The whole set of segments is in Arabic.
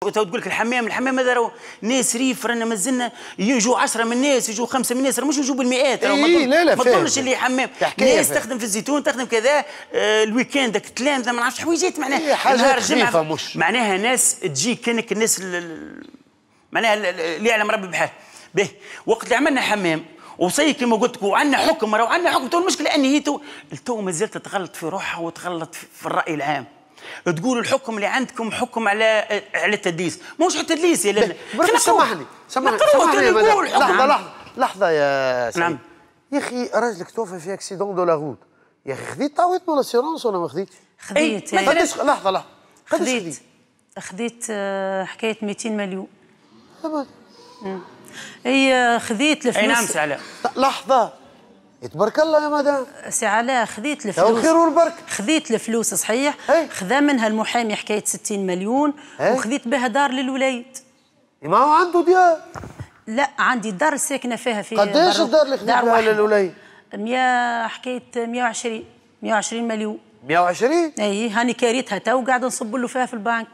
تو تقول لك الحمام الحمام هذا ناس ريف رانا مازلنا يجوا 10 من الناس يجوا خمسه من الناس مش يجوا بالمئات اي إيه لا لا ما تظنش اللي حمام ناس تخدم في الزيتون تخدم كذا آه الويكاند التلامذه ما نعرفش حويجات معناها إيه حاجه خفيفه مش معناها ناس تجي كانك الناس معناها اللي يعلم ربي بحال به وقت اللي عملنا حمام وصي كما قلت لك وعندنا حكم راهو عندنا حكم تو المشكله اني هي تو مازالت تغلط في روحها وتغلط في الراي العام تقول الحكم اللي عندكم حكم على على التدليس حتى التدليس يا لالا سامحني سامحني لحظه لحظه لحظه يا سيدي نعم يا اخي راجلك توفى في اكسيدون دو لا روت يا اخي خذيت تعويض من الاسيرونس ولا ما خذيتش؟ خذيت إيه، لحظه لحظه خذيت خذيت آه، حكايه 200 مليون اي خذيت الفلوس اي نعم سعلا لحظه تبارك الله يا مدام سي علاء خذيت الفلوس الخير والبركه خذيت الفلوس صحيح خذا منها المحامي حكايه 60 مليون وخذيت بها دار للوليد إيه، ما هو عنده ديار لا عندي دار ساكنه فيها في قداش الدار اللي خذيتها للوليد؟ 100 حكايه 120 120 مليون 120 اي هاني كاريتها تو قاعد نصب له فيها في البنك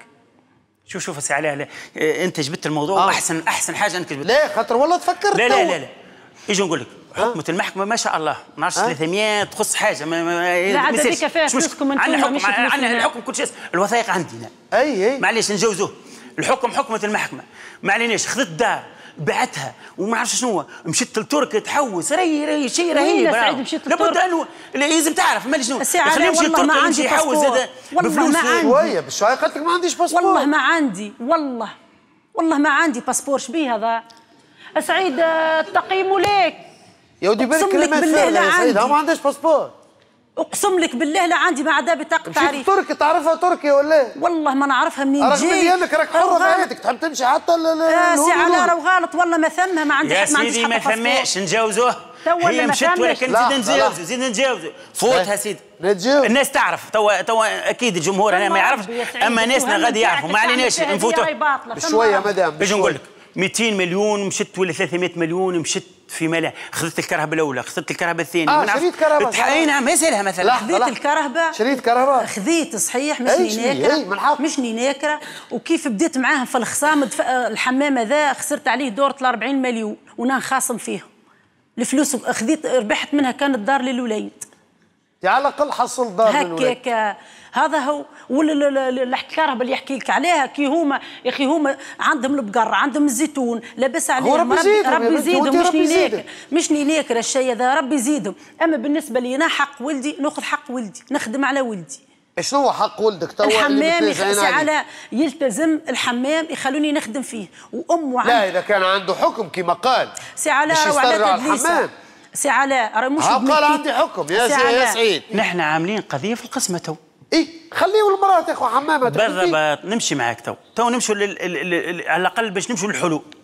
شوف شوف سي علاء إيه، انت جبت الموضوع آه. احسن احسن حاجه انك جبت لا خاطر والله تفكرت لا لا لا, لا. اجي نقول لك حكمة المحكمة ما شاء الله ما عرفتش 300 أه؟ تخص حاجة ما ما لا عاد هذيك فيها فلوسكم انتم عندنا حكم عندنا الحكم كل شيء الوثائق عندي عندنا اي اي معليش نجوزوه الحكم حكمة المحكمة ما عليناش خذت الدار بعتها وما عرفش شنو مشيت لتركيا تحوس راهي راهي شيء رهيب سعيد مشيت لتركيا لابد انه لازم تعرف مالي شنو خلينا نمشي للترك ما عندي يحوس زاد والله ما عندي شويه بالشويه قالت لك ما عنديش باسبور والله ما عندي والله والله ما عندي باسبور شبيه هذا سعيد التقييم ليك يا ودي بالك كلمات فارغه سعيد ما عندهاش باسبور اقسم لك بالله لا عندي ما عدا بطاقه تعريف تركي تعرفها تركي ولا والله ما نعرفها منين جاي رغم انك راك حره في حياتك تحب تمشي حتى سي علاء لو غلط والله ما ثمها ما عنديش يا سيدي ما ثماش نجاوزوه هي مشت ولكن زيد نجاوزو زيد نجاوزو فوتها سيدي الناس تعرف توا توا اكيد الجمهور هنا ما يعرفش اما ناسنا غادي يعرفوا ما عليناش نفوتوا بشويه مدام باش نقول لك 200 مليون مشت ولا 300 مليون مشت في ملا خذت الكرهبه الاولى خذت الكرهبه الثانية اه شريت كرهبه اي نعم اسالها مثلا خذيت الكرهبه شريت كرهبه خذيت صحيح مش ناكره إيه، مش ناكره وكيف بديت معاهم في الخصام الحمام هذا خسرت عليه دورة ال 40 مليون وانا نخاصم فيهم الفلوس خذيت ربحت منها كانت دار للوليد يعني على الاقل حصل دار هكاك هذا هو والاحتكار اللي يحكي لك عليها كي هما يا اخي هما عندهم البقر عندهم الزيتون لاباس عليهم ربي يزيدهم ربي يزيدهم مش نيناك مش نيناك الشيء هذا ربي يزيدهم اما بالنسبه لي انا حق ولدي ناخذ حق ولدي نخدم على ولدي شنو هو حق ولدك توا الحمام يخسي على يلتزم الحمام يخلوني نخدم فيه وامه لا اذا كان عنده حكم كما قال سي على روعه الحمام سي علاء راه مش قال حكم يا سي يا سعيد نحن عاملين قضيه في القسمه تو ايه خليه المرات يا اخو حمامه بالضبط نمشي معاك تو تو نمشوا على الاقل باش نمشوا للحلول